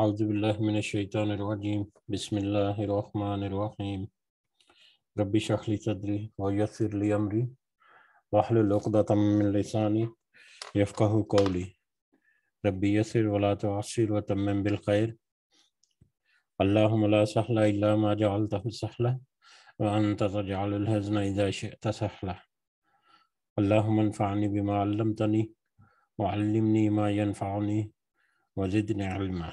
أعوذ بالله من الشيطان الرجيم بسم الله الرحمن الرحيم ربي اشرح لي صدري ويسر لي أمري واحلل عقدة من لساني يفقه قولي ربي يسر ولا تعسر وتمم بالخير اللهم لا سهل إلا ما جعلته سهلا وأنت تجعل الهزن إذا شئت سهلا اللهم انفعني بما علمتني وعلمني ما ينفعني وزدني علما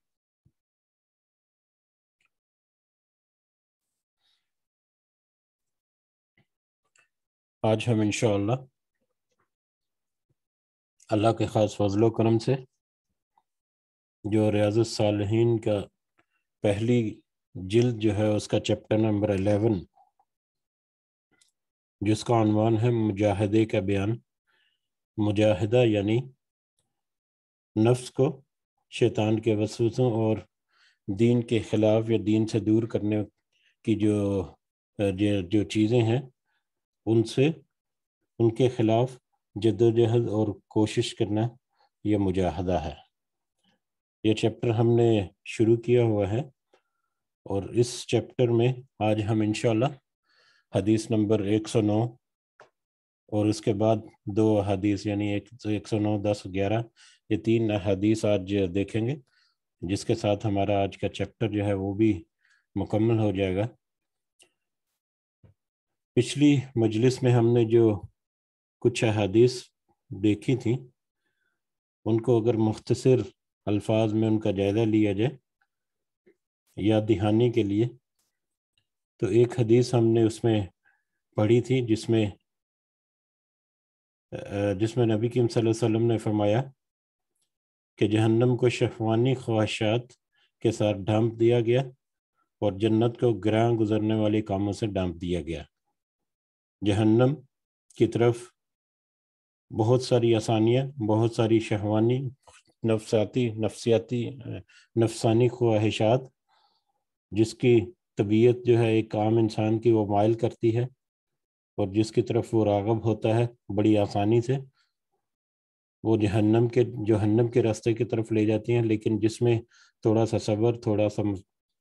आज हम इन अल्लाह के ख़ास फजलो करम से जो रियाज सालहीन का पहली जिल्द जो है उसका चैप्टर नंबर अलेवन जिसका अनवान है मुजाहदे का बयान मुजाहिदा यानी नफ्स को शैतान के वसूसों और दीन के ख़िलाफ़ या दीन से दूर करने की जो जो चीज़ें हैं उनसे उनके खिलाफ जद्दोजहद और कोशिश करना यह मुजाहदा है यह चैप्टर हमने शुरू किया हुआ है और इस चैप्टर में आज हम इंशाल्लाह हदीस नंबर 109 और उसके बाद दो हदीस यानी एक एक सौ नौ दस ग्यारह ये तीन हदीस आज देखेंगे जिसके साथ हमारा आज का चैप्टर जो है वो भी मुकम्मल हो जाएगा पिछली मजलिस में हमने जो कुछ अहदीस देखी थी उनको अगर मुख्तसर अल्फाज में उनका जायज़ा लिया जाए याद दिहानी के लिए तो एक हदीस हमने उसमें पढ़ी थी जिसमें जिसमें नबी कीम वसल्लम ने फरमाया कि जहन्नम को शफवानी ख्वाहिशात के साथ ढांप दिया गया और जन्नत को ग्रां गुजरने वाले कामों से डांप दिया गया जहन्नम की तरफ बहुत सारी आसानियाँ बहुत सारी शहवानी नफसाती नफसियाती नफसानी ख्वाहिशात जिसकी तबीयत जो है एक आम इंसान की वो मायल करती है और जिसकी तरफ वो रागब होता है बड़ी आसानी से वो जहन्नम के जहन्नम के रास्ते की तरफ ले जाती हैं लेकिन जिसमें थोड़ा सा सब्र थोड़ा सा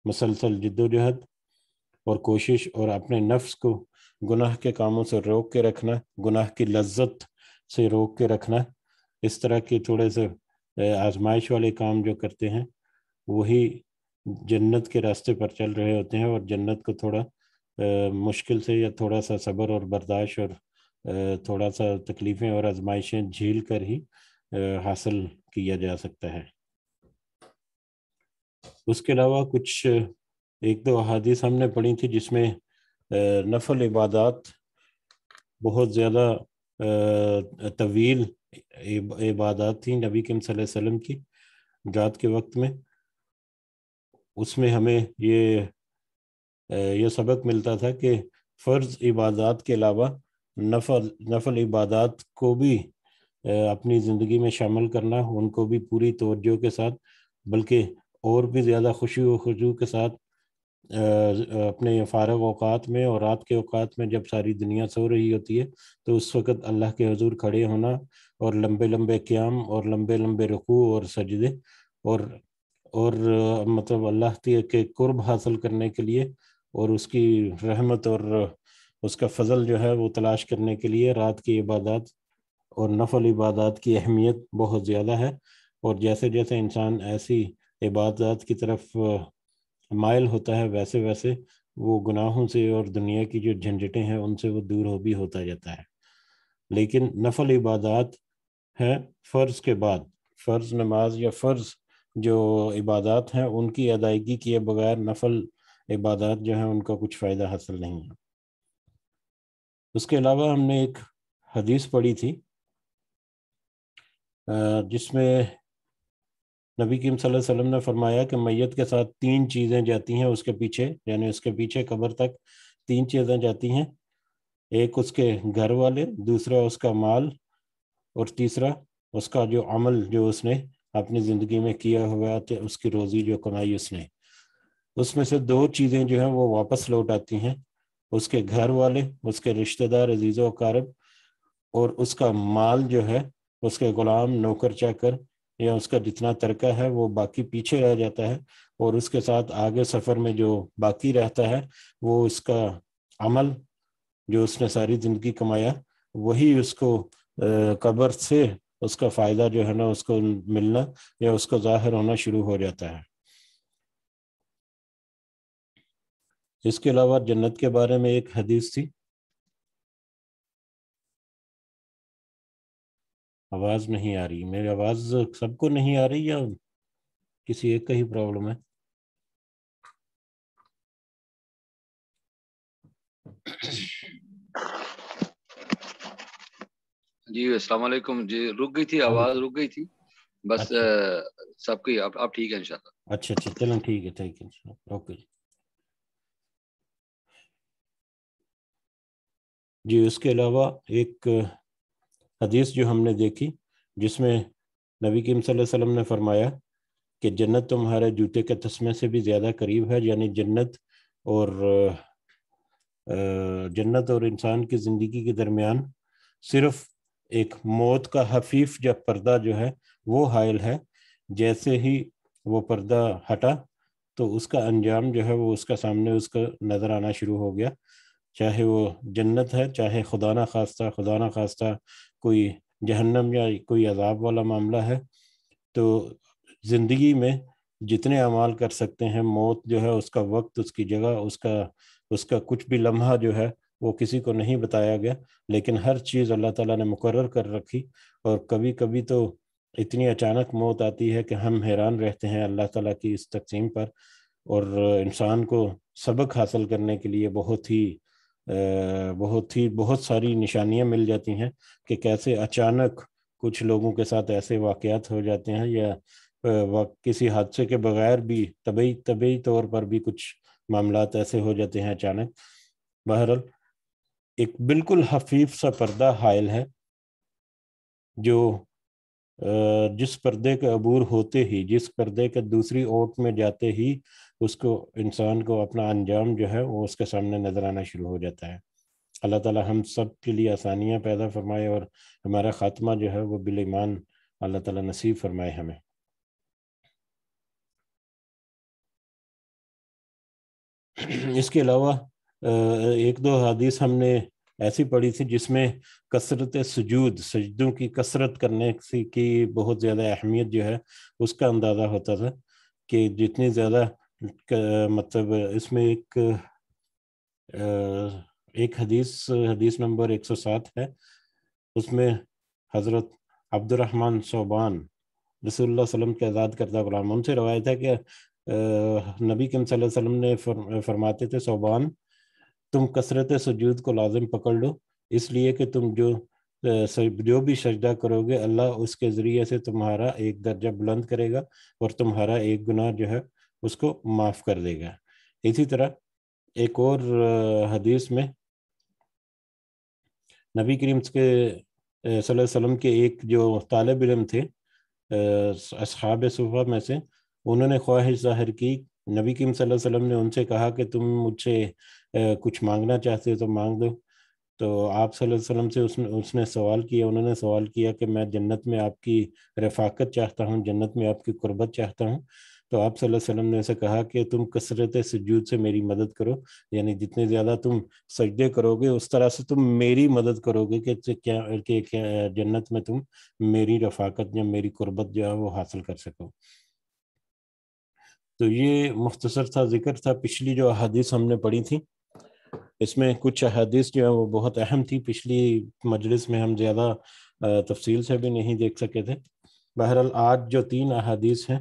मसलसल जद्दोजहद और कोशिश और अपने नफ्स को गुनाह के कामों से रोक के रखना गुनाह की लज्जत से रोक के रखना इस तरह के थोड़े से आजमाइश वाले काम जो करते हैं वही जन्नत के रास्ते पर चल रहे होते हैं और जन्नत को थोड़ा आ, मुश्किल से या थोड़ा सा सब्र और बर्दाश्त और आ, थोड़ा सा तकलीफ़ें और आजमाइशें झेल कर ही आ, हासिल किया जा सकता है उसके अलावा कुछ एक दो अहादीस हमने पढ़ी थी जिसमें नफल इबादत बहुत ज़्यादा तवील इबादत थी नबी के वसल्लम की जात के वक्त में उसमें हमें ये ये सबक मिलता था कि फ़र्ज़ इबादत के अलावा नफल नफल इबादत को भी अपनी ज़िंदगी में शामिल करना उनको भी पूरी तोजो के साथ बल्कि और भी ज़्यादा खुशी व खुशू के साथ अपने फारग अवकात में और रात के अवकात में जब सारी दुनिया सो रही होती है तो उस वक़्त अल्लाह के हजूर खड़े होना और लंबे लंबे क्याम और लंबे लंबे रुकू और सजदे और और मतलब अल्लाह के कुर्ब हासिल करने के लिए और उसकी रहमत और उसका फजल जो है वो तलाश करने के लिए रात की इबादत और नफल इबादत की अहमियत बहुत ज़्यादा है और जैसे जैसे इंसान ऐसी इबादत की तरफ मायल होता है वैसे वैसे वो गुनाहों से और दुनिया की जो झंझटें हैं उनसे वो दूर हो भी होता जाता है लेकिन नफल इबादत है फ़र्ज़ के बाद फ़र्ज़ नमाज या फ़र्ज़ जो इबादत हैं उनकी अदायगी किए बगैर नफल इबादत जो है उनका कुछ फ़ायदा हासिल नहीं है उसके अलावा हमने एक हदीस पढ़ी थी जिसमें नबी करीम वसल्लम ने फरमाया कि मैत के साथ तीन चीज़ें जाती हैं उसके पीछे यानी उसके पीछे कबर तक तीन चीज़ें जाती हैं एक उसके घर वाले दूसरा उसका माल और तीसरा उसका जो अमल जो उसने अपनी ज़िंदगी में किया हुआ थे उसकी रोज़ी जो कमाई उसने उसमें से दो चीज़ें जो हैं वो वापस लौट आती हैं उसके घर वाले उसके रिश्तेदार अजीज़ व और उसका माल जो है उसके ग़ुलाम नौकर चाकर या उसका जितना तरक़ा है वो बाकी पीछे रह जाता है और उसके साथ आगे सफ़र में जो बाकी रहता है वो उसका अमल जो उसने सारी ज़िंदगी कमाया वही उसको कब्र से उसका फ़ायदा जो है ना उसको मिलना या उसको ज़ाहिर होना शुरू हो जाता है इसके अलावा जन्नत के बारे में एक हदीस थी आवाज़ नहीं आ रही मेरी आवाज़ सबको नहीं आ रही या किसी एक का ही प्रॉब्लम है जी अस्सलाम वालेकुम जी रुक गई थी हाँ आवाज़ रुक गई थी बस अच्छा। सबकी आप आप ठीक है इंशाल्लाह अच्छा अच्छा चलो ठीक है ठीक है ओके जी उसके अलावा एक हदीस जो हमने देखी जिसमें नबी करीम वसल्लम ने फरमाया कि जन्नत तुम्हारे जूते के तस्मे से भी ज़्यादा करीब है यानी जन्नत और जन्नत और इंसान की ज़िंदगी के दरमियान सिर्फ एक मौत का हफीफ जब पर्दा जो है वो हायल है जैसे ही वो पर्दा हटा तो उसका अंजाम जो है वो उसका सामने उसका नज़र आना शुरू हो गया चाहे वो जन्नत है चाहे खुदा ना खास्ता खुदा ना खास्ता कोई जहन्नम या कोई अजाब वाला मामला है तो ज़िंदगी में जितने अमाल कर सकते हैं मौत जो है उसका वक्त उसकी जगह उसका उसका कुछ भी लम्हा जो है वो किसी को नहीं बताया गया लेकिन हर चीज़ अल्लाह ताला ने मुकर कर रखी और कभी कभी तो इतनी अचानक मौत आती है कि हम हैरान रहते हैं अल्लाह ताला की इस तकसीम पर और इंसान को सबक हासिल करने के लिए बहुत ही बहुत ही बहुत सारी निशानियां मिल जाती हैं कि कैसे अचानक कुछ लोगों के साथ ऐसे वाकयात हो जाते हैं या किसी हादसे के बगैर भी तबी तबी तौर पर भी कुछ मामला ऐसे हो जाते हैं अचानक बहरहाल एक बिल्कुल हफीफ सा पर्दा हायल है जो जिस पर्दे के अबूर होते ही जिस पर्दे के दूसरी ओट में जाते ही उसको इंसान को अपना अंजाम जो है वो उसके सामने नज़र आना शुरू हो जाता है अल्लाह ताला हम सब के लिए आसानियाँ पैदा फरमाए और हमारा ख़ात्मा जो है वो बिलईमान अल्लाह ताला नसीब फरमाए हमें इसके अलावा एक दो हदीस हमने ऐसी पढ़ी थी जिसमें कसरत सजूद सजदों की कसरत करने की बहुत ज़्यादा अहमियत जो है उसका अंदाज़ा होता था कि जितनी ज़्यादा मतलब इसमें एक एक हदीस हदीस नंबर 107 है उसमें हज़रत अब्दुलरहमान सोबान रसोलम वसलम के आज़ाद करदा गुलाम उनसे रवायत है कि नबी किम वसल्लम ने फर, फरमाते थे सोबान तुम कसरत सजूद को लाजम पकड़ लो इसलिए कि तुम जो जो भी सजदा करोगे अल्लाह उसके ज़रिए से तुम्हारा एक दर्जा बुलंद करेगा और तुम्हारा एक गुनाह जो है उसको माफ़ कर देगा इसी तरह एक और हदीस में नबी करीम के वसल्लम के एक जो तालब इलम थे अब सुबह में से उन्होंने ख्वाहिश जाहिर की नबी करीम वसल्लम ने उनसे कहा कि तुम मुझसे कुछ मांगना चाहते हो तो मांग दो तो आप वसल्लम से उसने उसने सवाल किया उन्होंने सवाल किया कि मैं जन्नत में आपकी रफाकत चाहता हूँ जन्नत में आपकी कुर्बत चाहता हूँ तो आप वसल्लम ने ऐसा कहा कि तुम कसरत सजूद से मेरी मदद करो यानी जितने ज़्यादा तुम सजदे करोगे उस तरह से तुम मेरी मदद करोगे कि क्या कि जन्नत में तुम मेरी रफाकत या मेरी कुर्बत जो है वो हासिल कर सको तो ये मुख्तसर था जिक्र था पिछली जो अहदीस हमने पढ़ी थी इसमें कुछ अहादीस जो है वो बहुत अहम थी पिछली मजलिस में हम ज़्यादा तफसील से भी नहीं देख सके थे बहरहाल आज जो तीन अहादीस हैं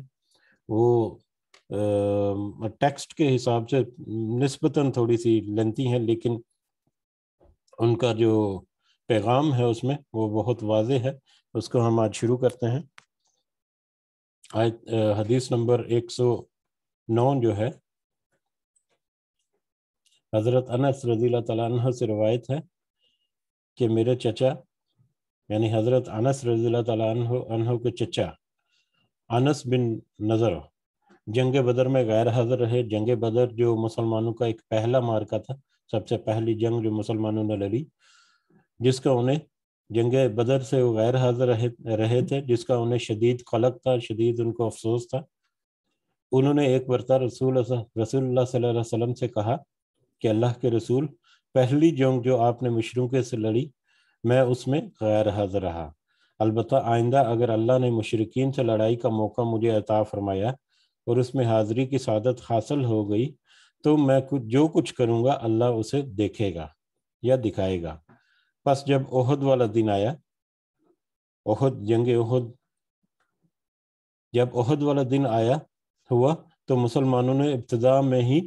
वो टेक्स्ट के हिसाब से नस्बता थोड़ी सी लेंथी हैं लेकिन उनका जो पैगाम है उसमें वो बहुत वाज है उसको हम आज शुरू करते हैं आज हदीस नंबर 109 जो है हज़रत अनस रजील तह से रवायत है कि मेरे चचा यानी हज़रत अनस रजील तह के चचा अनस बिन नज़र जंग बदर में गैर हाजिर रहे जंग बदर जो मुसलमानों का एक पहला मार्का था सबसे पहली जंग जो मुसलमानों ने लड़ी जिसका उन्हें जंग बदर से वो गैर हाजिर रहे रहे थे जिसका उन्हें शदीद खलक था शदीद उनको अफसोस था उन्होंने एक बरता रसूल रसूल वसल्लम से कहा कि अल्लाह के रसूल पहली जंग जो आपने मशरूक से लड़ी मैं उसमें गैर हाजिर रहा अलबत् आइंदा अगर अल्लाह ने मुशरकिन से लड़ाई का मौका मुझे अता फरमाया और उसमें हाजिरी की सादत हासिल हो गई तो मैं कुछ जो कुछ करूँगा अल्लाह उसे देखेगा या दिखाएगा बस जब ओहद वाला दिन आया ओहद जंग ओहद जब ओहद वाला दिन आया हुआ तो मुसलमानों ने इब्तदा में ही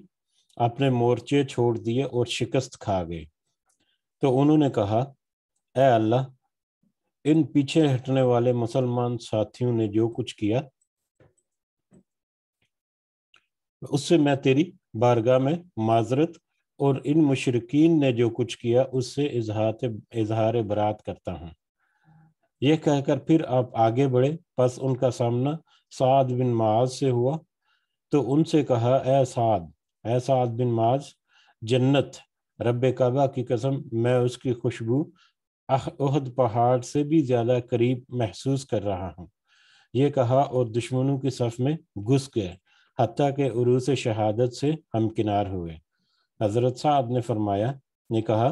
अपने मोर्चे छोड़ दिए और शिकस्त खा गए तो उन्होंने कहा अः अल्लाह इन पीछे हटने वाले मुसलमान साथियों ने जो कुछ किया उससे मैं तेरी बारगाह में माजरत और इन मुशरकिन ने जो कुछ किया उससे इजहार इजहार बरात करता हूँ यह कहकर फिर आप आगे बढ़े बस उनका सामना साद बिन माज से हुआ तो उनसे कहा ए साद ए साद बिन माज जन्नत रब काबा की कसम मैं उसकी खुशबू अहद पहाड़ से भी ज्यादा करीब महसूस कर रहा हूँ ये कहा और दुश्मनों की सफ में घुस गए हती के उरूस शहादत से हमकिनार हुए हज़रत साहब ने फरमाया ने कहा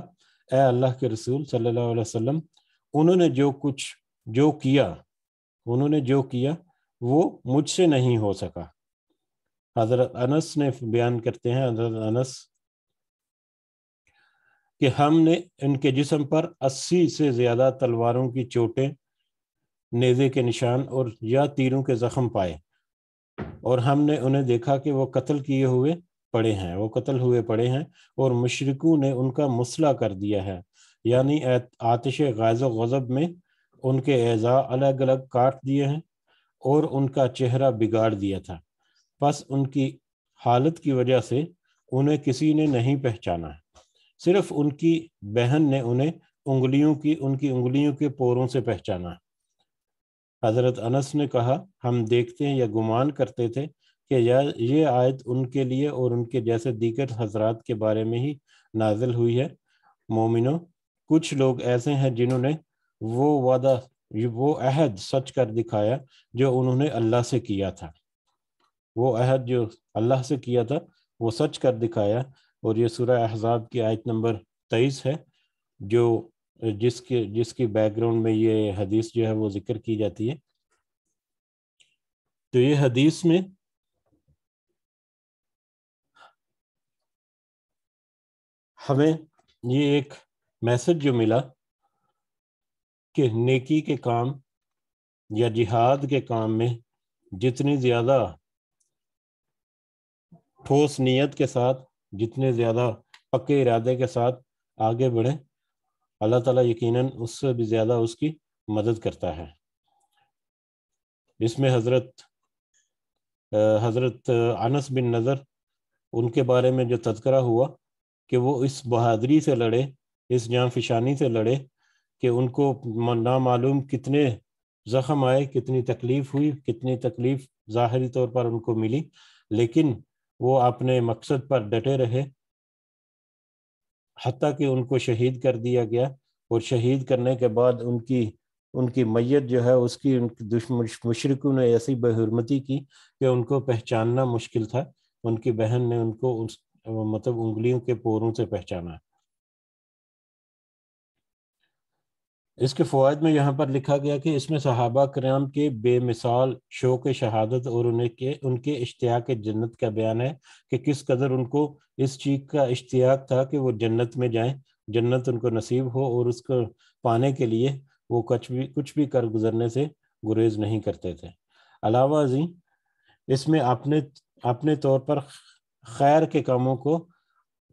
ए अल्लाह के रसूल सल्लल्लाहु अलैहि वसल्लम उन्होंने जो कुछ जो किया उन्होंने जो किया वो मुझसे नहीं हो सका हज़रत अनस ने बयान करते हैं हज़रत अनस कि हमने इनके जिसम पर अस्सी से ज़्यादा तलवारों की चोटें नेज़े के निशान और या तीरों के ज़ख्म पाए और हमने उन्हें देखा कि वो कत्ल किए हुए पड़े हैं वो कत्ल हुए पड़े हैं और मशरकों ने उनका मसला कर दिया है यानी आतिश गाज़ गज़ब में उनके एज़ा अलग अलग काट दिए हैं और उनका चेहरा बिगाड़ दिया था बस उनकी हालत की वजह से उन्हें किसी ने नहीं पहचाना है सिर्फ उनकी बहन ने उन्हें उंगलियों की उनकी उंगलियों के पोरों से पहचाना हजरत अनस ने कहा हम देखते हैं या गुमान करते थे कि या ये आयत उनके लिए और उनके जैसे दीगर हजरात के बारे में ही नाजिल हुई है मोमिनों कुछ लोग ऐसे हैं जिन्होंने वो वादा वो अहद सच कर दिखाया जो उन्होंने अल्लाह से किया था वो अहद जो अल्लाह से किया था वो सच कर दिखाया और ये सूर्य अहजाब की आयत नंबर तेईस है जो जिसके जिसकी बैकग्राउंड में ये हदीस जो है वो जिक्र की जाती है तो ये हदीस में हमें ये एक मैसेज जो मिला कि नेकी के काम या जिहाद के काम में जितनी ज़्यादा ठोस नीयत के साथ जितने ज़्यादा पक्के इरादे के साथ आगे बढ़ें अल्लाह ताला यकीनन उससे भी ज़्यादा उसकी मदद करता है इसमें हज़रत हज़रत अनस बिन नज़र उनके बारे में जो तस्करा हुआ कि वो इस बहादरी से लड़े इस जानफिशानी से लड़े कि उनको नामालूम कितने जख्म आए कितनी तकलीफ़ हुई कितनी तकलीफ़ ज़ाहरी तौर पर उनको मिली लेकिन वो अपने मकसद पर डटे रहे हती कि उनको शहीद कर दिया गया और शहीद करने के बाद उनकी उनकी मैयत जो है उसकी उनकी दुश्मन मुशरकों ने ऐसी बेहरमती की कि उनको पहचानना मुश्किल था उनकी बहन ने उनको उस मतलब उंगलियों के पोरों से पहचाना इसके फ़वाद में यहाँ पर लिखा गया कि इसमें सहाबा कराम के बेमिसाल के शहादत और उन्हें के उनके इश्तियाक जन्नत का बयान है कि किस कदर उनको इस चीज़ का इश्तियाक था कि वो जन्नत में जाएं जन्नत उनको नसीब हो और उसको पाने के लिए वो कुछ भी कुछ भी कर गुजरने से गुरेज नहीं करते थे अलावा जी इसमें अपने अपने तौर पर खैर के कामों को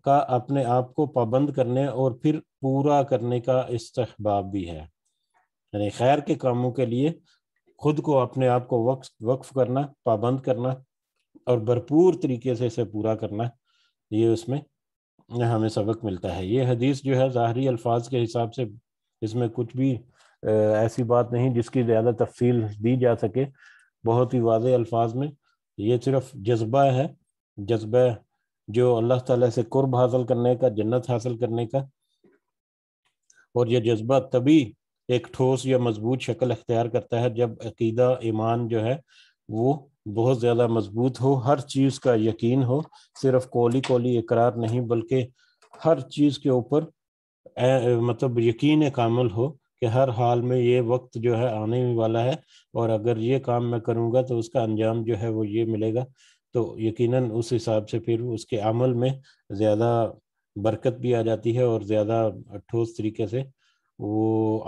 का अपने आप को पाबंद करने और फिर पूरा करने का इस्तबाब भी है यानी खैर के कामों के लिए खुद को अपने आप को वक्फ वक्फ करना पाबंद करना और भरपूर तरीके से इसे पूरा करना ये उसमें हमें सबक मिलता है ये हदीस जो है ज़ाहरी अल्फाज के हिसाब से इसमें कुछ भी ऐसी बात नहीं जिसकी ज़्यादा तफसील दी जा सके बहुत ही वाज अल्फाज में ये सिर्फ जज्बा है जज्बा जो अल्लाह ताला से कुर्ब हासिल करने का जन्नत हासिल करने का और यह जज्बा तभी एक ठोस या मजबूत शक्ल अख्तियार करता है जब अकीदा ईमान जो है वो बहुत ज़्यादा मजबूत हो हर चीज़ का यकीन हो सिर्फ कोली कोली इकरार नहीं बल्कि हर चीज़ के ऊपर मतलब यकीन कामल हो कि हर हाल में ये वक्त जो है आने वाला है और अगर ये काम मैं करूँगा तो उसका अंजाम जो है वो ये मिलेगा तो यकीनन उस हिसाब से फिर उसके अमल में ज़्यादा बरकत भी आ जाती है और ज़्यादा ठोस तरीके से वो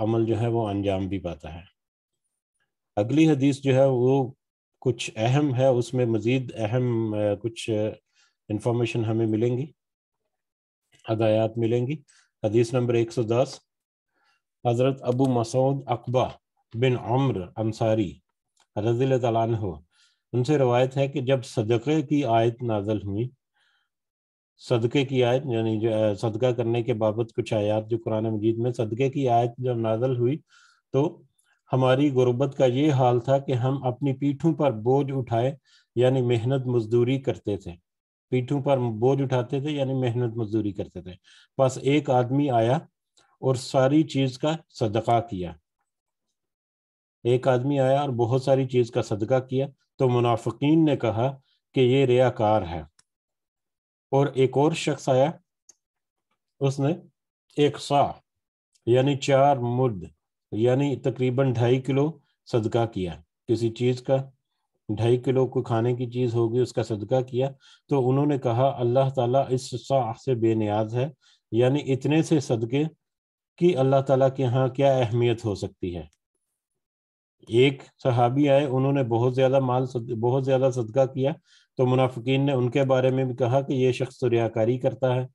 अमल जो है वो अंजाम भी पाता है अगली हदीस जो है वो कुछ अहम है उसमें मज़ीद अहम कुछ इंफॉर्मेशन हमें मिलेंगी हदायत मिलेंगी हदीस नंबर एक सौ दस हज़रत अबू मसूद अकबा बिन अम्र अंसारी रजील तला उनसे रवायत है कि जब सदक़े की आयत नाजल हुई सदक़े की आयत यानी जो सदका करने के बाबत कुछ आयात जो कुरान मजीद में सदक़े की आयत जब नाजल हुई तो हमारी गुरबत का ये हाल था कि हम अपनी पीठों पर बोझ उठाए यानी मेहनत मजदूरी करते थे पीठों पर बोझ उठाते थे यानी मेहनत मजदूरी करते थे बस एक आदमी आया और सारी चीज़ का सदका किया एक आदमी आया और बहुत सारी चीज का सदका किया तो मुनाफिकीन ने कहा कि ये रियाकार है और एक और शख्स आया उसने एक सा यानी चार मुर्द यानी तकरीबन ढाई किलो सदका किया किसी चीज का ढाई किलो को खाने की चीज होगी उसका सदका किया तो उन्होंने कहा अल्लाह ताला इस सा से बेनियाज है यानी इतने से सदके कि अल्लाह ताला के यहाँ क्या अहमियत हो सकती है एक सहाबी आए उन्होंने बहुत ज्यादा माल बहुत ज्यादा सदका किया तो मुनाफिकीन ने उनके बारे में भी कहा कि ये शख्स तो रियाकारी करता है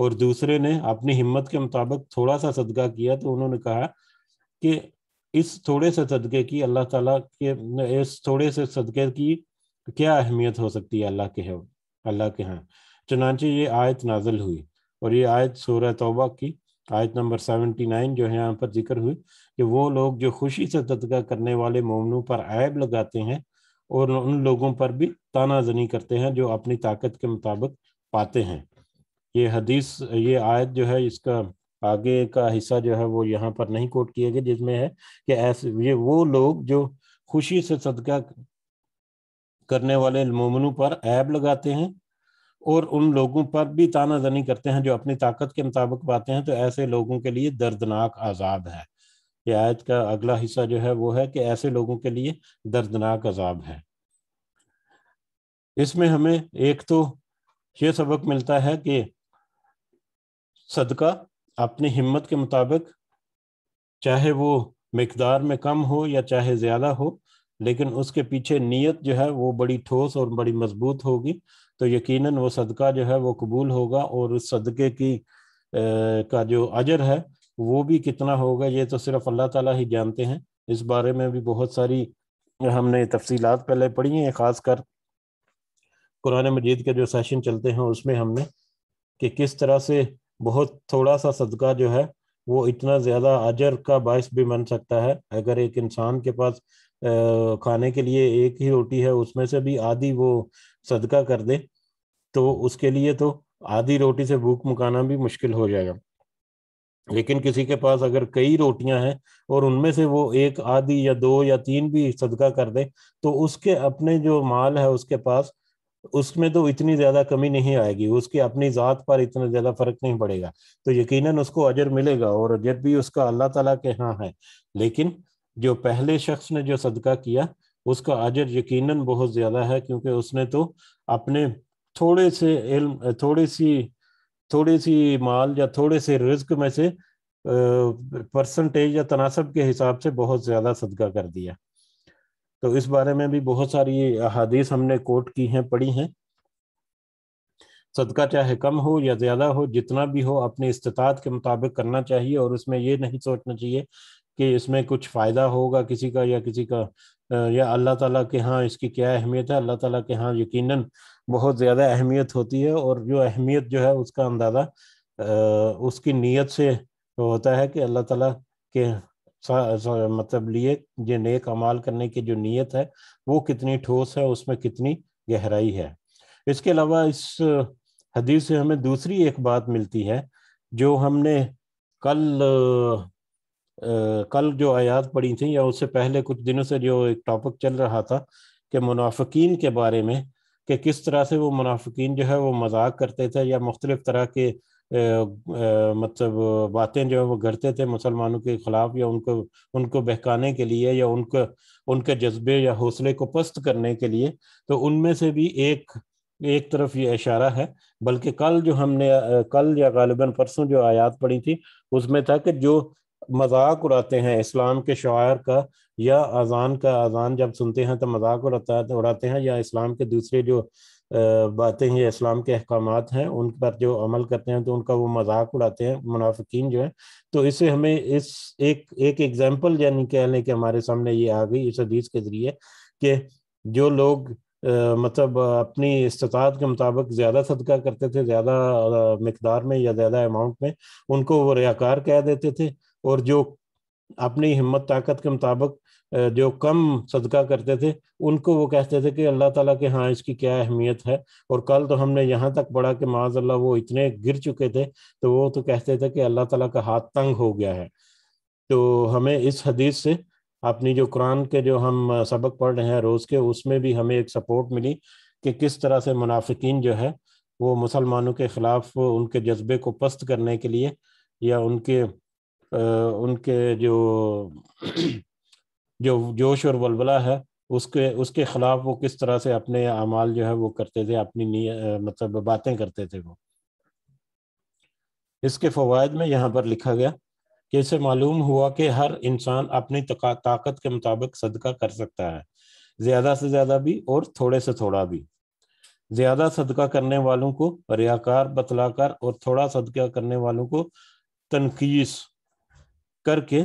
और दूसरे ने अपनी हिम्मत के मुताबिक थोड़ा सा सदका किया तो उन्होंने कहा कि इस थोड़े से सदक़े की अल्लाह ताला के इस थोड़े से सदक़े की क्या अहमियत हो सकती है अल्लाह के अल्लाह के यहाँ चुनाचे ये आयत नाजल हुई और ये आयत सूर तोबा की आयत नंबर सेवेंटी नाइन जो है यहाँ पर जिक्र हुई कि वो लोग जो खुशी से सदका करने वाले मोमनों पर ऐब लगाते हैं और उन लोगों पर भी ताना जनी करते हैं जो अपनी ताकत के मुताबिक पाते हैं ये हदीस ये आयत जो है इसका आगे का हिस्सा जो है वो यहाँ पर नहीं कोट किया गया जिसमें है कि ऐसे ये वो लोग जो खुशी से सदका करने वाले मोमनों पर ऐब लगाते हैं और उन लोगों पर भी ताना जनी करते हैं जो अपनी ताकत के मुताबिक पाते हैं तो ऐसे लोगों के लिए दर्दनाक आज़ाब है ये आयत का अगला हिस्सा जो है वो है कि ऐसे लोगों के लिए दर्दनाक अजाब है इसमें हमें एक तो ये सबक मिलता है कि सदका अपनी हिम्मत के मुताबिक चाहे वो मकदार में कम हो या चाहे ज़्यादा हो लेकिन उसके पीछे नीयत जो है वो बड़ी ठोस और बड़ी मजबूत होगी तो यकीनन वो सदका जो है वो कबूल होगा और उस सदक़े की का जो अजर है वो भी कितना होगा ये तो सिर्फ अल्लाह ताला ही जानते हैं इस बारे में भी बहुत सारी हमने तफसीलात पहले पढ़ी हैं ख़ासकर कुरान मजीद के जो सेशन चलते हैं उसमें हमने कि किस तरह से बहुत थोड़ा सा सदका जो है वो इतना ज़्यादा अजर का बायस भी बन सकता है अगर एक इंसान के पास खाने के लिए एक ही रोटी है उसमें से भी आधी वो सदका कर दे तो उसके लिए तो आधी रोटी से भूख मुकाना भी मुश्किल हो जाएगा लेकिन किसी के पास अगर कई रोटियां हैं और उनमें से वो एक आधी या दो या तीन भी सदका कर दे तो उसके अपने जो माल है उसके पास उसमें तो इतनी ज्यादा कमी नहीं आएगी उसकी अपनी जात पर इतना ज्यादा फर्क नहीं पड़ेगा तो यकीनन उसको अजर मिलेगा और अजर भी उसका अल्लाह ताला के यहाँ है लेकिन जो पहले शख्स ने जो सदका किया उसका अजर यकीनन बहुत ज्यादा है क्योंकि उसने तो अपने थोड़े से इल्म थोड़ी सी थोड़ी सी माल या थोड़े से रिस्क में से परसेंटेज या तनासब के हिसाब से बहुत ज्यादा सदका कर दिया तो इस बारे में भी बहुत सारी अहादीस हमने कोट की हैं पढ़ी हैं सदका चाहे कम हो या ज़्यादा हो जितना भी हो अपने इस्तात के मुताबिक करना चाहिए और उसमें ये नहीं सोचना चाहिए कि इसमें कुछ फ़ायदा होगा किसी का या किसी का या अल्लाह ताला के यहाँ इसकी क्या अहमियत है अल्लाह ताला के यहाँ यकीनन बहुत ज़्यादा अहमियत होती है और जो अहमियत जो है उसका अंदाज़ा उसकी नीयत से होता है कि अल्लाह तला के सा, सा, मतलब लिए ये नेक अमाल करने की जो नीयत है वो कितनी ठोस है उसमें कितनी गहराई है इसके अलावा इस हदीस से हमें दूसरी एक बात मिलती है जो हमने कल आ, कल जो आयात पढ़ी थी या उससे पहले कुछ दिनों से जो एक टॉपिक चल रहा था कि मुनाफिकीन के बारे में कि किस तरह से वो मुनाफिकीन जो है वो मजाक करते थे या मुख्तलिफ तरह के मतलब बातें जो है वो करते थे मुसलमानों के खिलाफ या उनको उनको बहकाने के लिए या उनको उनके जज्बे या हौसले को पस्त करने के लिए तो उनमें से भी एक एक तरफ ये इशारा है बल्कि कल जो हमने कल या गालिबा परसों जो आयात पढ़ी थी उसमें था कि जो मजाक उड़ाते हैं इस्लाम के शायर का या अजान का अजान जब सुनते हैं तो मजाक उड़ाता उड़ाते हैं या इस्लाम के दूसरे जो बातें ये इस्लाम के अहकाम हैं उन पर जो अमल करते हैं तो उनका वो मजाक उड़ाते हैं मुनाफिकीन जो है तो इससे हमें इस एक एक एग्जाम्पल यानी कह लें कि हमारे सामने ये आ गई इस हदीस के ज़रिए कि जो लोग आ, मतलब अपनी इस्तात के मुताबिक ज़्यादा सदका करते थे ज़्यादा मकदार में या ज़्यादा अमाउंट में उनको वो रियाकार कह देते थे और जो अपनी हिम्मत ताकत के मुताबिक जो कम सदका करते थे उनको वो कहते थे कि अल्लाह ताला के हाँ इसकी क्या अहमियत है और कल तो हमने यहाँ तक पढ़ा कि माज अल्लाह वो इतने गिर चुके थे तो वो तो कहते थे कि अल्लाह ताला का हाथ तंग हो गया है तो हमें इस हदीस से अपनी जो कुरान के जो हम सबक पढ़ रहे हैं रोज़ के उसमें भी हमें एक सपोर्ट मिली कि किस तरह से मुनाफिकीन जो है वो मुसलमानों के ख़िलाफ़ उनके जज्बे को पस्त करने के लिए या उनके आ, उनके जो जो जोश और बलबला है उसके उसके खिलाफ वो किस तरह से अपने अमाल जो है वो करते थे अपनी मतलब बातें करते थे वो इसके फवायद में यहाँ पर लिखा गया कि इसे मालूम हुआ कि हर इंसान अपनी ताकत के मुताबिक सदका कर सकता है ज़्यादा से ज़्यादा भी और थोड़े से थोड़ा भी ज़्यादा सदका करने वालों को रियाकार बतलाकर और थोड़ा सदका करने वालों को तनकीस करके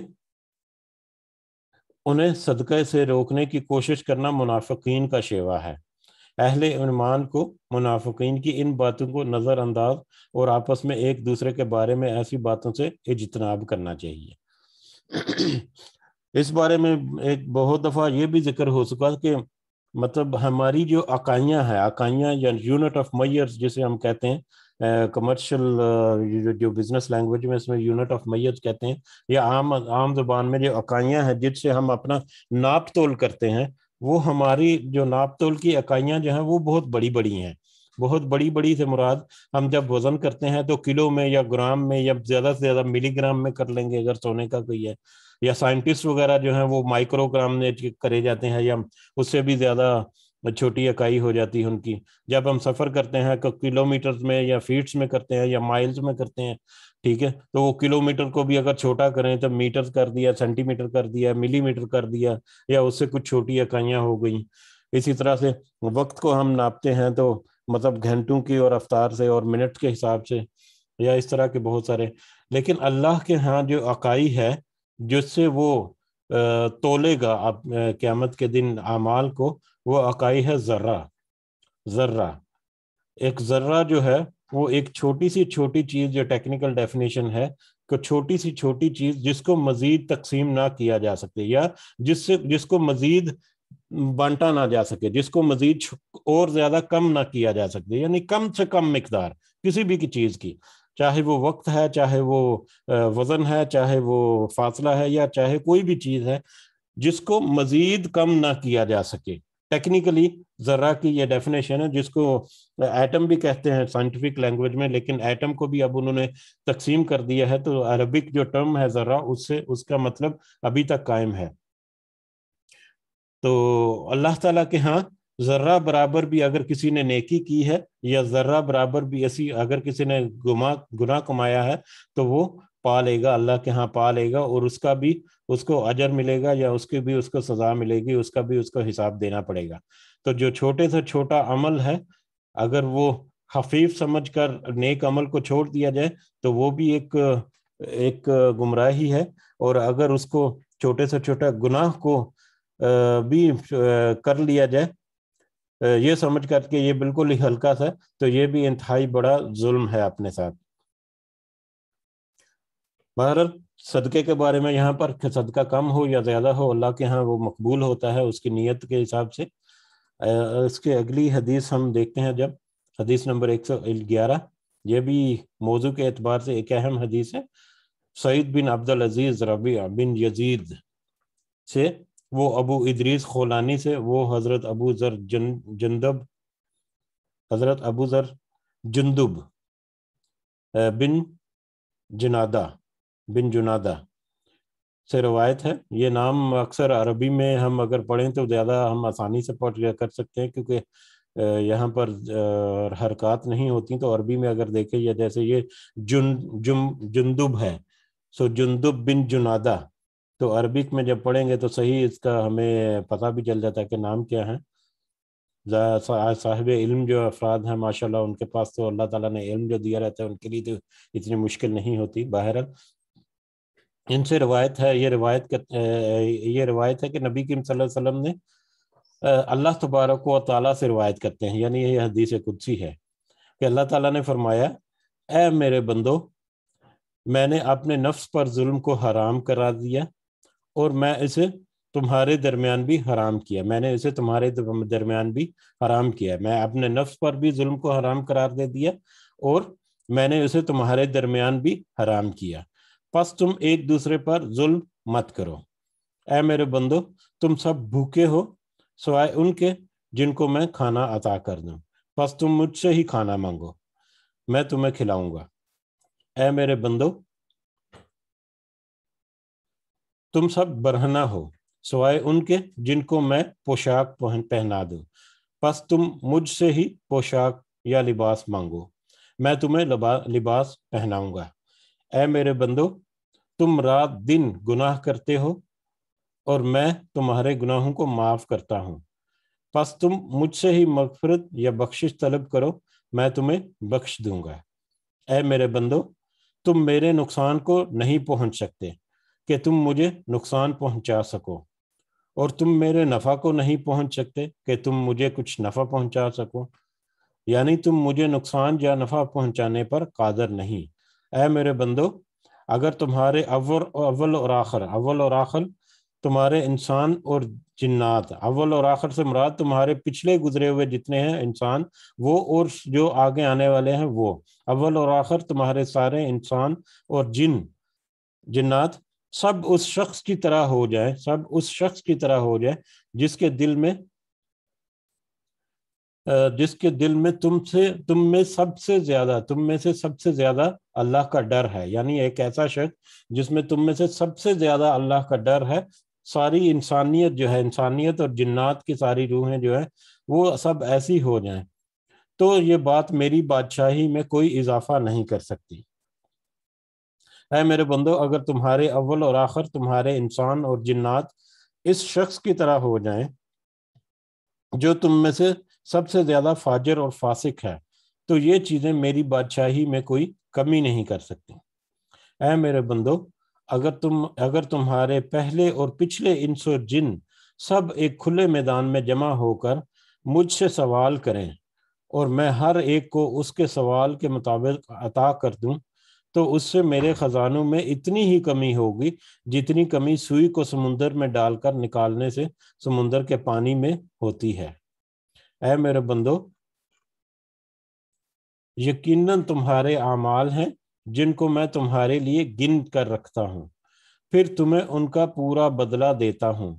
उन्हें सदक़े से रोकने की कोशिश करना मुनाफिकीन का शेवा है अहल ईमान को मुनाफिकीन की इन बातों को नज़रअंदाज और आपस में एक दूसरे के बारे में ऐसी बातों से इजतनाब करना चाहिए इस बारे में एक बहुत दफ़ा ये भी जिक्र हो चुका कि मतलब हमारी जो अकाइयाँ हैं अकाइयाँ या यूनिट ऑफ मैयर्स जिसे हम कहते हैं कमर्शियल uh, जो बिजनेस लैंग्वेज में इसमें यूनिट ऑफ मैय कहते हैं या आम आम जबान में जो अकाइयाँ हैं जिससे हम अपना नाप तोल करते हैं वो हमारी जो नाप तोल की अकाइयाँ जो हैं वो बहुत बड़ी बड़ी हैं बहुत बड़ी बड़ी से मुराद हम जब वजन करते हैं तो किलो में या ग्राम में या ज़्यादा से ज़्यादा मिलीग्राम में कर लेंगे अगर सोने का कोई है या साइंटिस्ट वगैरह जो है वो माइक्रोग्राम में करे जाते हैं या उससे भी ज्यादा छोटी इकाई हो जाती है उनकी जब हम सफर करते हैं किलोमीटर में या फीट्स में करते हैं या माइल्स में करते हैं ठीक है तो वो किलोमीटर को भी अगर छोटा करें तो मीटर कर दिया सेंटीमीटर कर दिया मिलीमीटर कर दिया या उससे कुछ छोटी इकाइयाँ हो गई इसी तरह से वक्त को हम नापते हैं तो मतलब घंटों की और रफ्तार से और मिनट के हिसाब से या इस तरह के बहुत सारे लेकिन अल्लाह के यहाँ जो अकाई है जिससे वो तोलेगा आप क़्यामत के दिन अमाल को वो अकाई है ज़र्रा ज़र्रा एक ज़र्रा जो है वो एक छोटी सी छोटी चीज़ जो टेक्निकल डेफिनेशन है को छोटी सी छोटी चीज़ जिसको मज़ीद तकसीम ना किया जा सके या जिससे जिसको मज़ीद बांटा ना जा सके जिसको मज़ीद और ज़्यादा कम ना किया जा सके यानी कम से कम मकदार किसी भी की चीज़ की चाहे वो वक्त है चाहे वो वज़न है चाहे वो फासला है या चाहे कोई भी चीज़ है जिसको मज़ीद कम ना किया जा सके टेक्निकली ज़रा की ये डेफिनेशन है जिसको एटम भी कहते हैं साइंटिफिक लैंग्वेज में लेकिन एटम को भी अब उन्होंने तकसीम कर दिया है तो अरबिक जो टर्म है ज़रा उससे उसका मतलब अभी तक कायम है तो अल्लाह ताला के यहाँ ज़र्रा बराबर भी अगर किसी ने नेकी की है या ज़र्रा बराबर भी ऐसी अगर किसी ने गुमा गुना कमाया है तो वो पा लेगा अल्लाह के यहाँ पा लेगा और उसका भी उसको अजर मिलेगा या उसकी भी उसको सज़ा मिलेगी उसका भी उसको हिसाब देना पड़ेगा तो जो छोटे से छोटा अमल है अगर वो हफीफ समझ कर नेक अमल को छोड़ दिया जाए तो वो भी एक एक गुमराही है और अगर उसको छोटे से छोटा गुनाह को भी कर लिया जाए ये समझ करके ये बिल्कुल ही हल्का सा तो ये भी इंतहाई बड़ा जुल्म है अपने साथ बहरत सदक़े के बारे में यहाँ पर सदका कम हो या ज़्यादा हो अल्लाह के यहाँ वो मकबूल होता है उसकी नीयत के हिसाब से इसके अगली हदीस हम देखते हैं जब हदीस नंबर एक सौ ग्यारह यह भी मौजू के एतबार से एक अहम हदीस है Saeed bin Abdul Aziz Rabi bin Yazid से वो अबू इदरीस खोलानी से वो हज़रत अबू ज़र जन जंदब हज़रत अबू ज़र जुंदुब बिन जनादा बिन जुनादा से रवायत है ये नाम अक्सर अरबी में हम अगर पढ़ें तो ज़्यादा हम आसानी से पढ़ कर सकते हैं क्योंकि यहाँ पर हरकत नहीं होती तो अरबी में अगर देखें या जैसे ये जुन जुम जुंदुब है सो जुंदुब बिन जुनादा तो अरबिक में जब पढ़ेंगे तो सही इसका हमें पता भी चल जाता है कि नाम क्या है साहिब इल्म जो अफराद हैं माशाल्लाह उनके पास तो अल्लाह ताला ने इल्म जो दिया रहता है उनके लिए तो इतनी मुश्किल नहीं होती बाहर इनसे रवायत है ये रवायत ये रवायत है कि नबी करीम वसल्लम ने अल्लाह तबारक व ताला से रवायत करते हैं यानी ये हदीस कुदसी है कि अल्लाह ताला ने फरमाया ऐ मेरे बंदो मैंने अपने नफ्स पर जुल्म को हराम करा दिया और मैं इसे तुम्हारे दरमियान भी हराम किया मैंने इसे तुम्हारे दरमियान भी हराम किया मैं अपने नफ्स पर भी जुल्म को हराम करार दे दिया और मैंने इसे तुम्हारे दरमियान भी हराम किया बस तुम एक दूसरे पर जुल्म मत करो ऐ मेरे बंदो तुम सब भूखे हो सवाए उनके जिनको मैं खाना अता कर दूं बस तुम मुझसे ही खाना मांगो मैं तुम्हें खिलाऊंगा ऐ मेरे बंदो तुम सब बरहना हो सवाए उनके जिनको मैं पोशाक पहना दूं बस तुम मुझसे ही पोशाक या लिबास मांगो मैं तुम्हें लिबास पहनाऊंगा ऐ मेरे बंदो तुम रात दिन गुनाह करते हो और मैं तुम्हारे गुनाहों को माफ करता हूँ बस तुम मुझसे ही मगफरत या बख्शिश तलब करो मैं तुम्हें बख्श दूंगा ऐ मेरे बंदो तुम मेरे नुकसान को नहीं पहुंच सकते कि तुम मुझे नुकसान पहुंचा सको और तुम मेरे नफ़ा को नहीं पहुंच सकते कि तुम मुझे कुछ नफ़ा पहुंचा सको यानी तुम मुझे नुकसान या नफ़ा पहुंचाने पर कादर नहीं ए मेरे बंदो अगर तुम्हारे अव्वल अव्वल और आखिर अव्वल और आखिर तुम्हारे इंसान और जिन्नात अव्वल और आखिर से मुराद तुम्हारे पिछले गुजरे हुए जितने हैं इंसान वो और जो आगे आने वाले हैं वो अव्वल और आखिर तुम्हारे सारे इंसान और जिन जिन्नात सब उस शख्स की तरह हो जाए सब उस शख्स की तरह हो जाए जिसके दिल में जिसके दिल में तुमसे तुम में सबसे ज्यादा तुम में से सबसे ज्यादा अल्लाह का डर है यानी एक ऐसा शख्स जिसमें तुम में से सबसे ज्यादा अल्लाह का डर है सारी इंसानियत जो है इंसानियत और जिन्नात की सारी रूहें जो है वो सब ऐसी हो जाए तो ये बात मेरी बादशाही में कोई इजाफा नहीं कर सकती है मेरे बंदो अगर तुम्हारे अव्वल और आखिर तुम्हारे इंसान और जिन्नात इस शख्स की तरह हो जाएं जो तुम में से सबसे ज्यादा फाजिर और फासिक है तो ये चीजें मेरी बादशाही में कोई कमी नहीं कर सकती ऐ मेरे बंदो अगर तुम अगर तुम्हारे पहले और पिछले इंस और जिन सब एक खुले मैदान में जमा होकर मुझसे सवाल करें और मैं हर एक को उसके सवाल के मुताबिक अता कर दूं तो उससे मेरे खजानों में इतनी ही कमी होगी जितनी कमी सुई को समुंदर में डालकर निकालने से समुंदर के पानी में होती है ऐ मेरे बंदो यकीनन तुम्हारे अमाल हैं जिनको मैं तुम्हारे लिए गिन कर रखता हूँ फिर तुम्हें उनका पूरा बदला देता हूँ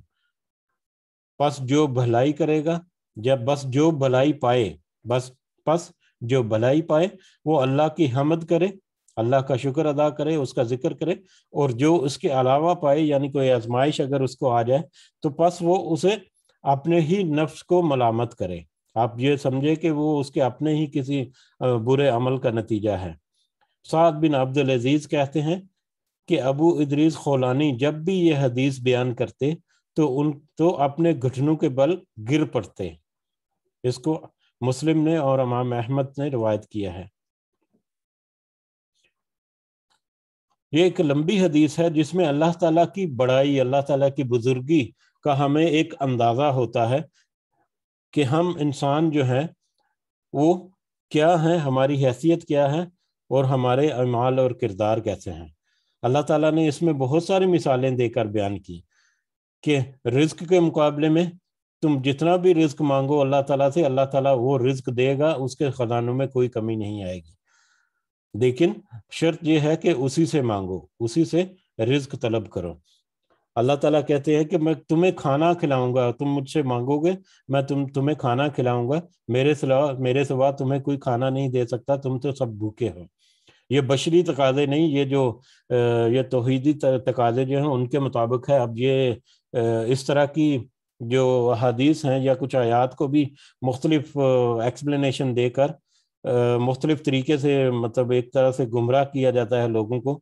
बस जो भलाई करेगा जब बस जो भलाई पाए बस बस जो भलाई पाए वो अल्लाह की हमद करे अल्लाह का शुक्र अदा करे उसका जिक्र करे और जो उसके अलावा पाए यानी कोई आजमाइश अगर उसको आ जाए तो बस वो उसे अपने ही नफ्स को मलामत करे आप ये समझे कि वो उसके अपने ही किसी बुरे अमल का नतीजा है साद बिन अब्दुल अजीज़ कहते हैं कि अबू इदरीस खोलानी जब भी ये हदीस बयान करते तो उन तो अपने घुटनों के बल गिर पड़ते इसको मुस्लिम ने और अमाम अहमद ने रिवायत किया है ये एक लंबी हदीस है जिसमें अल्लाह ताला की बड़ाई अल्लाह ताला की बुजुर्गी का हमें एक अंदाज़ा होता है कि हम इंसान जो हैं वो क्या है हमारी हैसियत क्या है और हमारे अमाल और किरदार कैसे हैं अल्लाह ताला ने इसमें बहुत सारी मिसालें देकर बयान की कि रिज्क के मुकाबले में तुम जितना भी रिज्क मांगो अल्लाह ताला से अल्लाह ताला वो रिज्क देगा उसके खजानों में कोई कमी नहीं आएगी लेकिन शर्त यह है कि उसी से मांगो उसी से रिज्क तलब करो अल्लाह ताला कहते हैं कि मैं तुम्हें खाना खिलाऊंगा तुम मुझसे मांगोगे मैं तुम तुम्हें खाना खिलाऊंगा मेरे सिवा मेरे सिवा तुम्हें कोई खाना नहीं दे सकता तुम तो सब भूखे हो ये बशरी तकाजे नहीं ये जो ये तोहीदी तकाजे जो हैं उनके मुताबिक है अब ये इस तरह की जो हदीस हैं या कुछ आयात को भी मुख्तलिफ एक्सप्लेनेशन देकर मुख्तलिफ तरीके से मतलब एक तरह से गुमराह किया जाता है लोगों को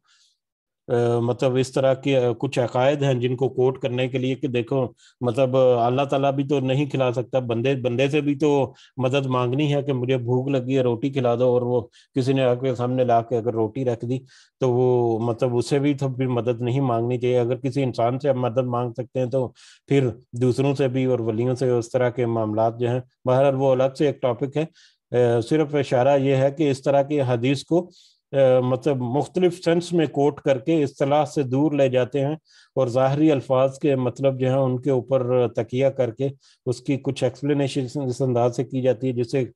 आ, मतलब इस तरह के कुछ अकायद हैं जिनको कोट करने के लिए कि देखो मतलब अल्लाह ताला भी तो नहीं खिला सकता बंदे बंदे से भी तो मदद मांगनी है कि मुझे भूख लगी है रोटी खिला दो और वो किसी ने आपके सामने ला के अगर रोटी रख दी तो वो मतलब उसे भी तो फिर मदद नहीं मांगनी चाहिए अगर किसी इंसान से आप मदद मांग सकते हैं तो फिर दूसरों से भी और वलियों से उस तरह के मामला जो हैं बहरहाल वो अलग से एक टॉपिक है सिर्फ इशारा ये है कि इस तरह की हदीस को मतलब मुख्तलिफ सेंस में कोट करके असलाह से दूर ले जाते हैं और ज़ाहरी अल्फाज के मतलब जो है उनके ऊपर तकिया करके उसकी कुछ एक्सप्लेनेशन इस अंदाज से की जाती है जिससे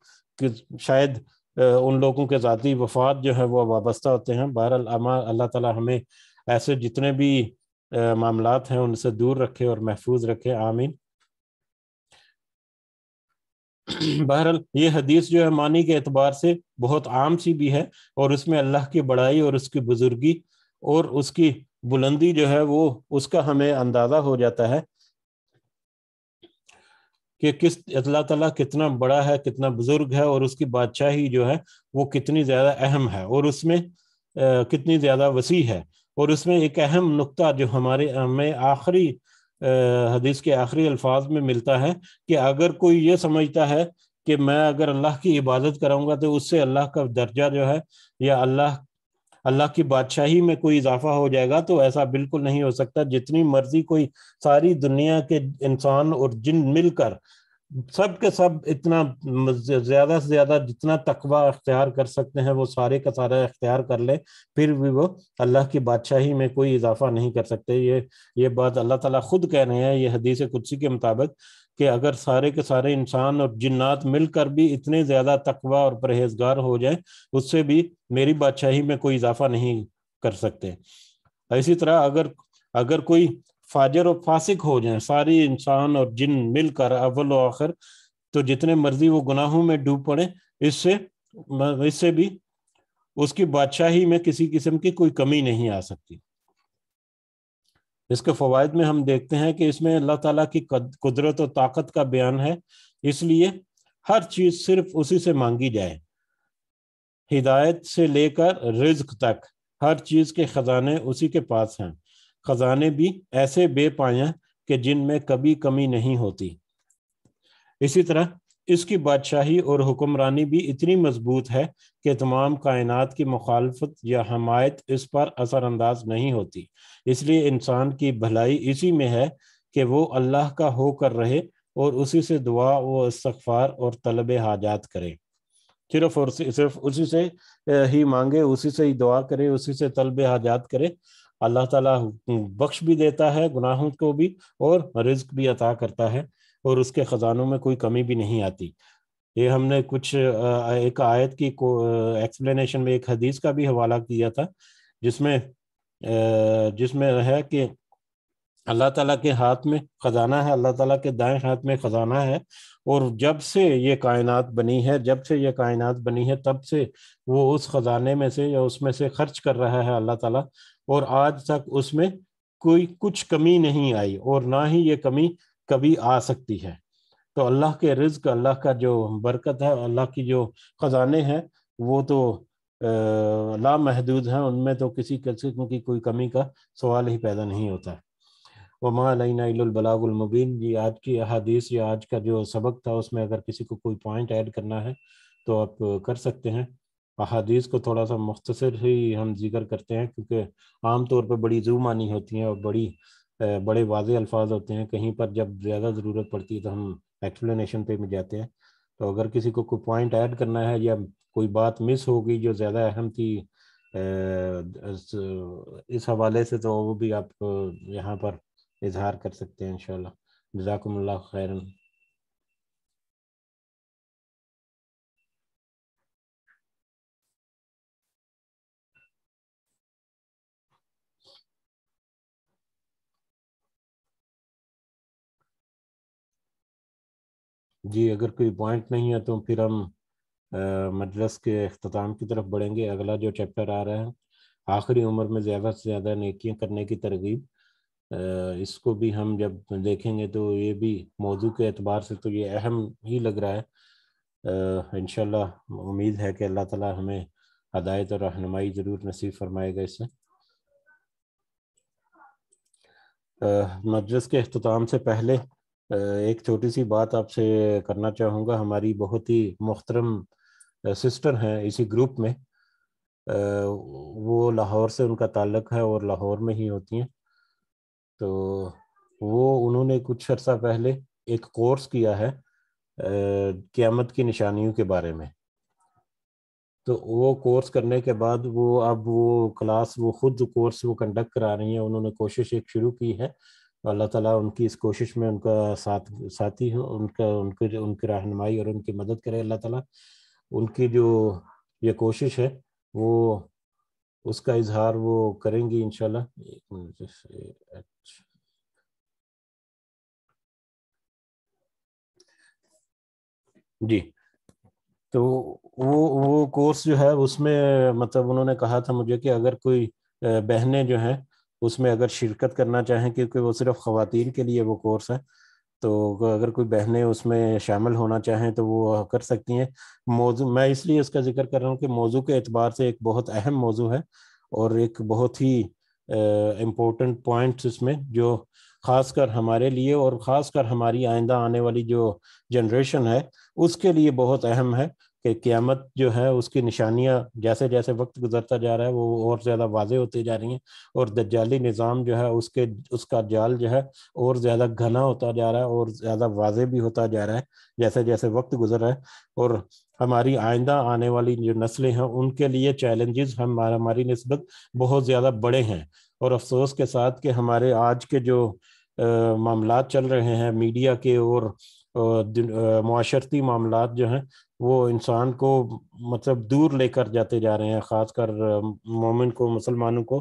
शायद उन लोगों के ज़ाती वफात जो है वह वाबस्ता होते हैं बहरहाल अल्लाह ताला हमें ऐसे जितने भी मामला हैं उनसे दूर रखे और महफूज रखे आमीन बहरहाल ये हदीस जो है मानी के एतबार से बहुत आम सी भी है और उसमें अल्लाह की बड़ाई और उसकी बुजुर्गी और उसकी बुलंदी जो है वो उसका हमें अंदाजा हो जाता है कि किस अल्लाह तला कितना बड़ा है कितना बुजुर्ग है और उसकी बादशाही जो है वो कितनी ज़्यादा अहम है और उसमें आ, कितनी ज़्यादा वसी है और उसमें एक अहम नुकता जो हमारे हमें आखिरी हदीस के आखिरी अल्फाज में मिलता है कि अगर कोई ये समझता है कि मैं अगर अल्लाह की इबादत कराऊंगा तो उससे अल्लाह का दर्जा जो है या अल्लाह अल्लाह की बादशाही में कोई इजाफा हो जाएगा तो ऐसा बिल्कुल नहीं हो सकता जितनी मर्जी कोई सारी दुनिया के इंसान और जिन मिलकर सब के सब इतना ज्यादा से ज्यादा जितना तकवा अख्तियार कर सकते हैं वो सारे का सारा अख्तियार कर ले फिर भी वो अल्लाह की बादशाही में कोई इजाफा नहीं कर सकते ये ये बात अल्लाह ताला खुद कह रहे हैं ये हदीस कुदसी के मुताबिक कि अगर सारे के सारे इंसान और जिन्नात मिलकर भी इतने ज़्यादा तकवा और परहेजगार हो जाए उससे भी मेरी बादशाही में कोई इजाफा नहीं कर सकते इसी तरह अगर अगर कोई फाजर और फासिक हो जाएं सारी इंसान और जिन मिलकर अव्वल आखिर तो जितने मर्जी वो गुनाहों में डूब पड़े इससे इससे भी उसकी बादशाही में किसी किस्म की कोई कमी नहीं आ सकती इसके फवायद में हम देखते हैं कि इसमें अल्लाह ताला की कुदरत और ताकत का बयान है इसलिए हर चीज सिर्फ उसी से मांगी जाए हिदायत से लेकर रिज्क तक हर चीज के खजाने उसी के पास हैं खजाने भी ऐसे बेपाया कि जिनमें कभी कमी नहीं होती इसी तरह इसकी बादशाही और हुक्मरानी भी इतनी मजबूत है कि तमाम कायनात की मुखालफत या हमायत इस पर असरअंदाज नहीं होती इसलिए इंसान की भलाई इसी में है कि वो अल्लाह का होकर रहे और उसी से दुआ व इस्तफार और तलब हाजात करे सिर्फ और सिर्फ उसी से ही मांगे उसी से ही दुआ करे उसी से तलब हाजात करे अल्लाह ताला बख्श भी देता है गुनाहों को भी और रिज्क भी अता करता है और उसके ख़जानों में कोई कमी भी नहीं आती ये हमने कुछ एक आयत की एक्सप्लेनेशन में एक हदीस का भी हवाला किया था जिसमें जिसमें है कि अल्लाह ताला के हाथ में ख़जाना है अल्लाह ताला के दाएं हाथ में ख़जाना है और जब से ये कायनात बनी है जब से ये कायनात बनी है तब से वो उस ख़जाने में से या उसमें से खर्च कर रहा है अल्लाह ताला और आज तक उसमें कोई कुछ कमी नहीं आई और ना ही ये कमी कभी आ सकती है तो अल्लाह के रिज्क अल्लाह का जो बरकत है अल्लाह की जो ख़जाने हैं वो तो लामहदूद हैं उनमें तो किसी किस्म की कोई कमी का सवाल ही पैदा नहीं होता है वमा लबलागुलमबीन जी आज की अदीस या आज का जो सबक था उसमें अगर किसी को कोई पॉइंट ऐड करना है तो आप कर सकते हैं अहादीस को थोड़ा सा मुख्तर ही हम जिक्र करते हैं क्योंकि आम तौर पर बड़ी जू मानी होती है और बड़ी बड़े वाज अल्फाज होते हैं कहीं पर जब ज़्यादा ज़रूरत पड़ती है तो हम एक्सप्लेनेशन पे भी जाते हैं तो अगर किसी को कोई पॉइंट ऐड करना है या कोई बात मिस हो गई जो ज़्यादा अहम थी इस हवाले से तो वो भी आप यहाँ पर इजहार कर सकते हैं इन शाला जजाकम्ला खैरन जी अगर कोई पॉइंट नहीं है तो फिर हम मजलस के अख्ताम की तरफ बढ़ेंगे अगला जो चैप्टर आ रहा है आखिरी उम्र में ज़्यादा से ज़्यादा नकियाँ करने की तरगीब इसको भी हम जब देखेंगे तो ये भी मौजू के अतबार से तो ये अहम ही लग रहा है इन उम्मीद है कि अल्लाह तला हमें हदायत और रहनमाई ज़रूर नसीब फरमाएगा इससे मजलस के अख्ताम से पहले एक छोटी सी बात आपसे करना चाहूँगा हमारी बहुत ही मोहतरम सिस्टर हैं इसी ग्रुप में वो लाहौर से उनका ताल्लक है और लाहौर में ही होती हैं तो वो उन्होंने कुछ अर्सा पहले एक कोर्स किया है क़्यामत की निशानियों के बारे में तो वो कोर्स करने के बाद वो अब वो क्लास वो खुद कोर्स वो कंडक्ट करा रही हैं उन्होंने कोशिश एक शुरू की है अल्लाह ताला उनकी इस कोशिश में उनका साथ साथी हो उनका उनके उनकी रहनमाई और उनकी मदद करे अल्लाह ताला उनकी जो ये कोशिश है वो उसका इजहार वो करेंगी इनशाला जी तो वो वो कोर्स जो है उसमें मतलब उन्होंने कहा था मुझे कि अगर कोई बहनें जो हैं उसमें अगर शिरकत करना चाहें क्योंकि वो सिर्फ ख़वातीन के लिए वो कोर्स है तो अगर कोई बहनें उसमें शामिल होना चाहें तो वो कर सकती हैं मौजू मैं इसलिए इसका जिक्र कर रहा हूँ कि मौजू के अतबार से एक बहुत अहम मौजू है और एक बहुत ही इम्पोर्टेंट पॉइंट्स इसमें जो खासकर हमारे लिए और ख़ासकर हमारी आइंदा आने वाली जो जनरेशन है उसके लिए बहुत अहम है कि क़्यामत जो है उसकी निशानियाँ जैसे जैसे वक्त गुजरता जा रहा है वो और ज़्यादा वाजे होती जा रही हैं और दज्जाली निज़ाम जो है उसके उसका जाल जो है और ज़्यादा घना होता जा रहा है और ज़्यादा वाजे भी होता जा रहा है जैसे जैसे वक्त गुजर रहा है और हमारी आइंदा आने वाली जो नस्लें हैं उनके लिए चैलेंजेस हम हमारी नस्बत बहुत ज़्यादा बड़े हैं और अफसोस के साथ कि हमारे आज के जो मामला चल रहे हैं मीडिया के और माशरती मामला जो हैं वो इंसान को मतलब दूर लेकर जाते जा रहे हैं खासकर मोमिन को मुसलमानों को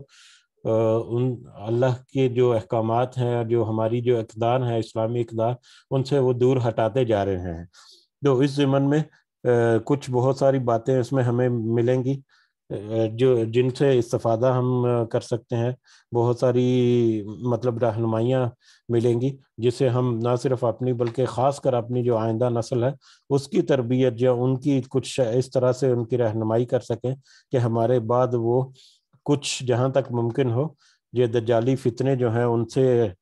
उन अल्लाह के जो अहकाम हैं जो हमारी जो इकदार है इस्लामी इकदार उनसे वो दूर हटाते जा रहे हैं तो इस ज़मन में कुछ बहुत सारी बातें इसमें हमें मिलेंगी जो जिनसे इस्तफ़ादा हम कर सकते हैं बहुत सारी मतलब रहनुमाइयाँ मिलेंगी जिससे हम ना सिर्फ अपनी बल्कि ख़ास कर अपनी जो आइंदा नस्ल है उसकी तरबियत या उनकी कुछ इस तरह से उनकी रहनुमाई कर सकें कि हमारे बाद वो कुछ जहाँ तक मुमकिन हो ये दजाली फितने जो हैं उनसे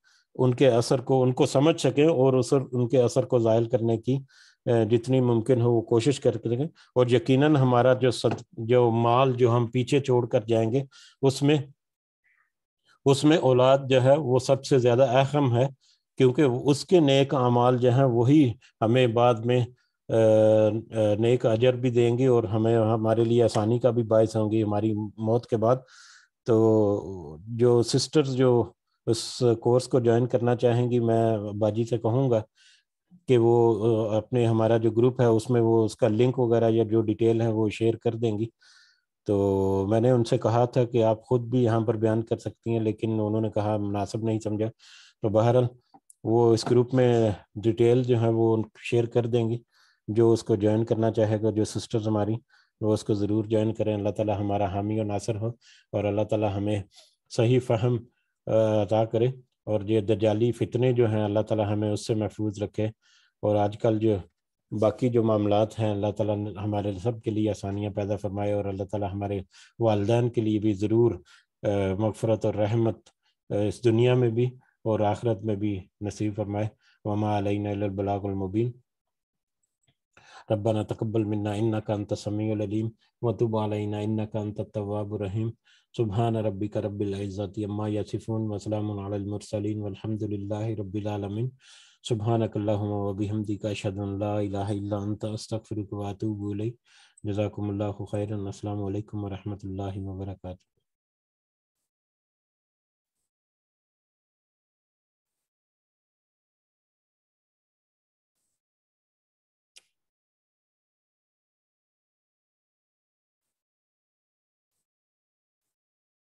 उनके असर को उनको समझ सकें और उस उनके असर को ज़ायल करने की जितनी मुमकिन हो वो कोशिश करके और यकीनन हमारा जो सद जो माल जो हम पीछे छोड़ कर जाएंगे उसमें उसमें औलाद जो है वो सबसे ज़्यादा अहम है क्योंकि उसके नेक अमाल जो हैं वही हमें बाद में नेक अजर भी देंगे और हमें हमारे लिए आसानी का भी बायस होंगी हमारी मौत के बाद तो जो सिस्टर्स जो उस कोर्स को ज्वाइन करना चाहेंगी मैं बाजी से कहूँगा कि वो अपने हमारा जो ग्रुप है उसमें वो उसका लिंक वगैरह या जो डिटेल है वो शेयर कर देंगी तो मैंने उनसे कहा था कि आप खुद भी यहाँ पर बयान कर सकती हैं लेकिन उन्होंने कहा मुनासिब नहीं समझा तो बहरहाल वो इस ग्रुप में डिटेल जो है वो शेयर कर देंगी जो उसको ज्वाइन करना चाहेगा जो सिस्टर्स हमारी वो उसको ज़रूर ज्वाइन करें अल्लाह ताला हमारा हामी और नासर हो और अल्लाह ताला हमें सही फहम अदा करे और ये दजाली फितने जो हैं अल्लाह ताला हमें उससे महफूज रखे और आजकल जो बाकी जो मामला हैं अल्लाह ताला हमारे सब के लिए आसानियाँ पैदा फरमाए और अल्लाह ताला हमारे वालदान के लिए भी ज़रूर मगफरत और रहमत इस दुनिया में भी और आखरत में भी नसीब फरमाए वमा अलबलामुबीन रबना तकबल मन्ना इन्ना का अंत समीम वतुब अलना इन्ना का अंत तवाबरहीम सुबहान रबी का रबिल्ज़त अम्मा यासिफ़ून वसलामसलिन वलहमदिल्ला रबीआलमिन सुबहानकल्लाबिहमदिका शदनला वरहमल वबरकू